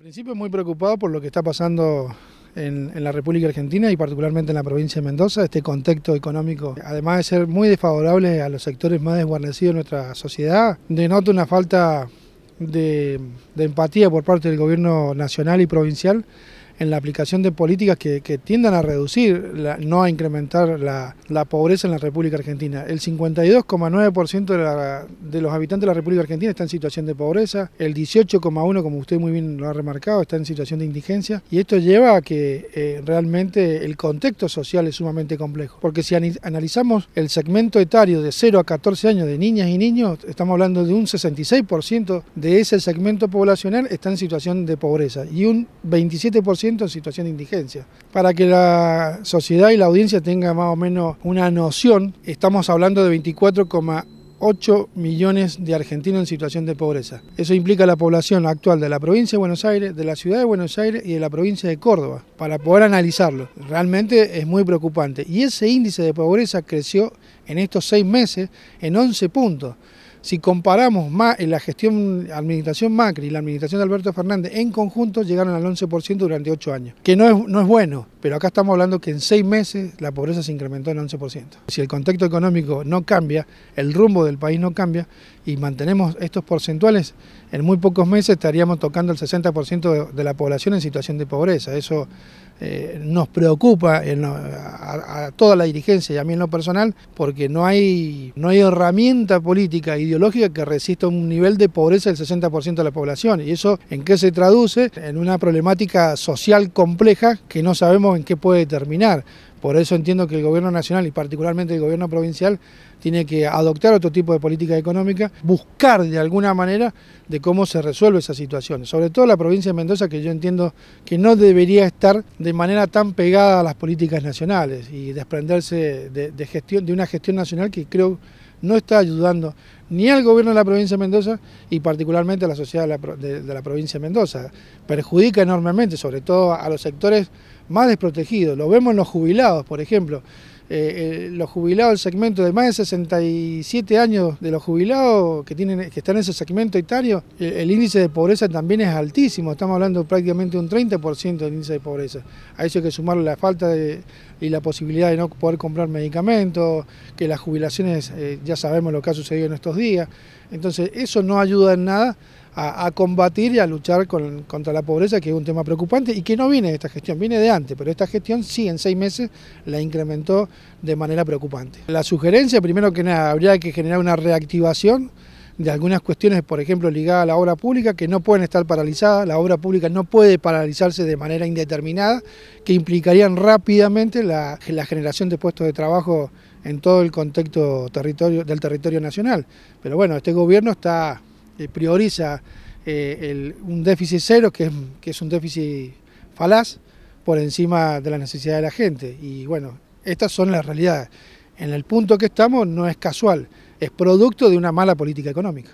En principio muy preocupado por lo que está pasando en, la República Argentina y particularmente en la provincia de Mendoza, este contexto económico, además de ser muy desfavorable a los sectores más desguarnecidos de nuestra sociedad, denota una falta de, de empatía por parte del gobierno nacional y provincial en la aplicación de políticas que, tiendan a reducir, no a incrementar la, pobreza en la República Argentina. El 52,9% de, los habitantes de la República Argentina está en situación de pobreza, el 18,1%, como usted muy bien lo ha remarcado, está en situación de indigencia, y esto lleva a que eh, realmente el contexto social es sumamente complejo, porque si analizamos el segmento etario de 0 a 14 años de niñas y niños, estamos hablando de un 66% de ese segmento poblacional está en situación de pobreza y un 27% en situación de indigencia. Para que la sociedad y la audiencia tengan más o menos una noción, estamos hablando de 24,8 millones de argentinos en situación de pobreza. Eso implica la población actual de la provincia de Buenos Aires, de la ciudad de Buenos Aires y de la provincia de Córdoba, para poder analizarlo. Realmente es muy preocupante. Y ese índice de pobreza creció en estos seis meses en 11 puntos. Si comparamos eh, la gestión administración Macri y la administración de Alberto Fernández en conjunto llegaron al 11% durante 8 años, que no es, no es bueno, pero acá estamos hablando que en 6 meses la pobreza se incrementó en 11%. Si el contexto económico no cambia, el rumbo del país no cambia y mantenemos estos porcentuales, en muy pocos meses estaríamos tocando el 60% de la población en situación de pobreza. Eso eh, nos preocupa a, toda la dirigencia y a mí en lo personal, porque no hay, no hay herramienta política ideológica que resista un nivel de pobreza del 60% de la población. ¿Y eso en qué se traduce? En una problemática social compleja que no sabemos en qué puede terminar. Por eso entiendo que el gobierno nacional y particularmente el gobierno provincial tiene que adoptar otro tipo de política económica, buscar de alguna manera de cómo se resuelve esa situación. Sobre todo la provincia de Mendoza, que yo entiendo que no debería estar de manera tan pegada a las políticas nacionales y desprenderse de, de, gestión, de una gestión nacional que creo no está ayudando ni al gobierno de la provincia de Mendoza y particularmente a la sociedad de la, provincia de Mendoza. Perjudica enormemente, sobre todo a los sectores más desprotegidos. Lo vemos en los jubilados, por ejemplo. Eh, eh, los jubilados, el segmento de más de 67 años de los jubilados que, tienen, que están en ese segmento etario, el, índice de pobreza también es altísimo, estamos hablando prácticamente un 30% de índice de pobreza. A eso hay que sumar la falta y la posibilidad de no poder comprar medicamentos, que las jubilaciones, eh, ya sabemos lo que ha sucedido en estos días. Entonces, eso no ayuda en nada a, combatir y a luchar contra la pobreza, que es un tema preocupante y que no viene de esta gestión, viene de antes, pero esta gestión sí en seis meses la incrementó de manera preocupante. La sugerencia, primero que nada, habría que generar una reactivación de algunas cuestiones, por ejemplo, ligadas a la obra pública, que no pueden estar paralizadas, la obra pública no puede paralizarse de manera indeterminada, que implicarían rápidamente la, generación de puestos de trabajo en todo el contexto territorio, del territorio nacional. Pero bueno, este gobierno está eh, prioriza eh, un déficit cero, que que es un déficit falaz, por encima de la necesidad de la gente. Y bueno, estas son las realidades. En el punto que estamos no es casual, es producto de una mala política económica.